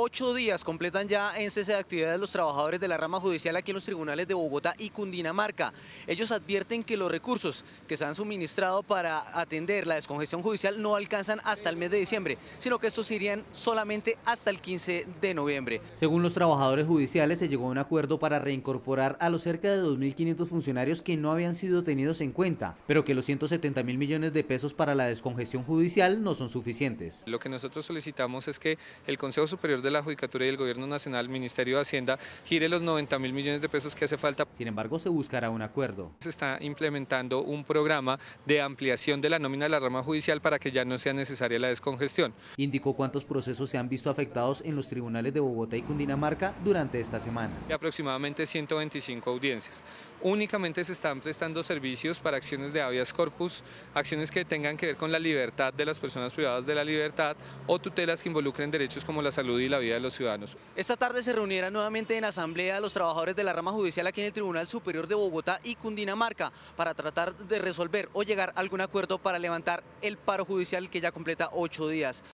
Ocho días completan ya en cese de actividades los trabajadores de la rama judicial aquí en los tribunales de Bogotá y Cundinamarca. Ellos advierten que los recursos que se han suministrado para atender la descongestión judicial no alcanzan hasta el mes de diciembre, sino que estos irían solamente hasta el 15 de noviembre. Según los trabajadores judiciales, se llegó a un acuerdo para reincorporar a los cerca de 2.500 funcionarios que no habían sido tenidos en cuenta, pero que los 170 mil millones de pesos para la descongestión judicial no son suficientes. Lo que nosotros solicitamos es que el Consejo Superior de la Judicatura y el Gobierno Nacional, Ministerio de Hacienda, gire los 90 mil millones de pesos que hace falta. Sin embargo, se buscará un acuerdo. Se está implementando un programa de ampliación de la nómina de la rama judicial para que ya no sea necesaria la descongestión. Indicó cuántos procesos se han visto afectados en los tribunales de Bogotá y Cundinamarca durante esta semana. Y aproximadamente 125 audiencias. Únicamente se están prestando servicios para acciones de habeas corpus, acciones que tengan que ver con la libertad de las personas privadas de la libertad o tutelas que involucren derechos como la salud y la vida de los ciudadanos. Esta tarde se reunirán nuevamente en asamblea los trabajadores de la rama judicial aquí en el Tribunal Superior de Bogotá y Cundinamarca para tratar de resolver o llegar a algún acuerdo para levantar el paro judicial que ya completa ocho días.